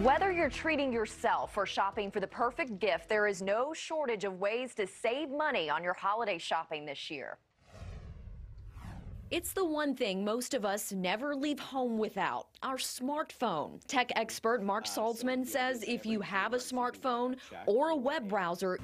Whether you're treating yourself or shopping for the perfect gift, there is no shortage of ways to save money on your holiday shopping this year. It's the one thing most of us never leave home without our smartphone. Tech expert Mark ah, Saltzman says if you have a smartphone or a web browser,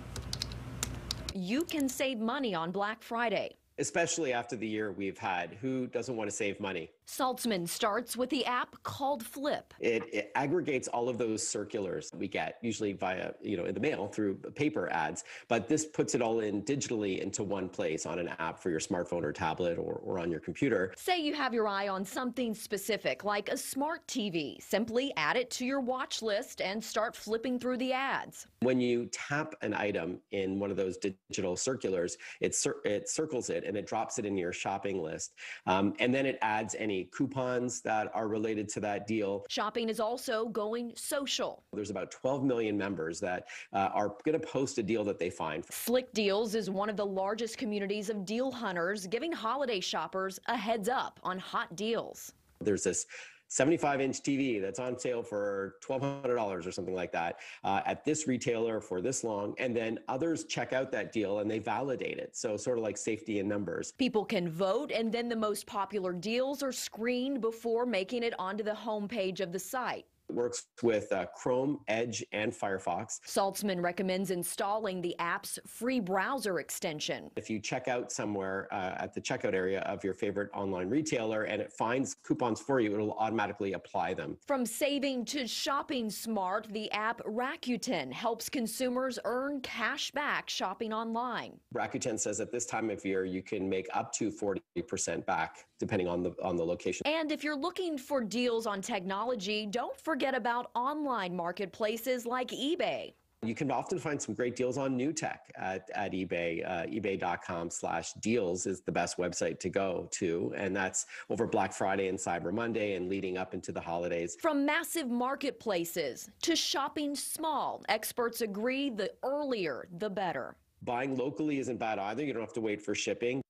you can save money on Black Friday. Especially after the year we've had, who doesn't want to save money? Saltzman starts with the app called Flip. It, it, aggregates all of those circulars we get, usually via, you know, in the mail through paper ads, but this puts it all in digitally into one place on an app for your smartphone or tablet or, or on your computer. Say you have your eye on something specific like a smart TV. Simply add it to your watch list and start flipping through the ads. When you tap an item in one of those digital circulars, it, cir- it circles it and it drops it in your shopping list. Um, and then it adds any coupons that are related to that deal. Shopping is also going social. There's about 12 million members that uh, are going to post a deal that they find. Slick Deals is one of the largest communities of deal hunters, giving holiday shoppers a heads up on hot deals. There's this 75 inch TV that's on sale for $1,200 or something like that uh, at this retailer for this long. And then others check out that deal and they validate it. So, sort of like safety in numbers. People can vote, and then the most popular deals are screened before making it onto the homepage of the site works with uh, Chrome, Edge, and Firefox. Saltzman recommends installing the app's free browser extension. If you check out somewhere uh, at the checkout area of your favorite online retailer and it finds coupons for you, it'll automatically apply them. From saving to shopping smart, the app Rakuten helps consumers earn cash back shopping online. Rakuten says at this time of year you can make up to 40% back depending on the on the location. And if you're looking for deals on technology, don't forget forget about online marketplaces like eBay. You can often find some great deals on new tech at, at eBay. Uh, eBay.com slash deals is the best website to go to. And that's over Black Friday and Cyber Monday and leading up into the holidays. From massive marketplaces to shopping small, experts agree the earlier, the better. Buying locally isn't bad either. You don't have to wait for shipping.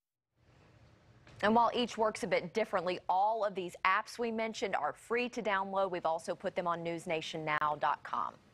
And while each works a bit differently, all of these apps we mentioned are free to download. We've also put them on newsnationnow.com.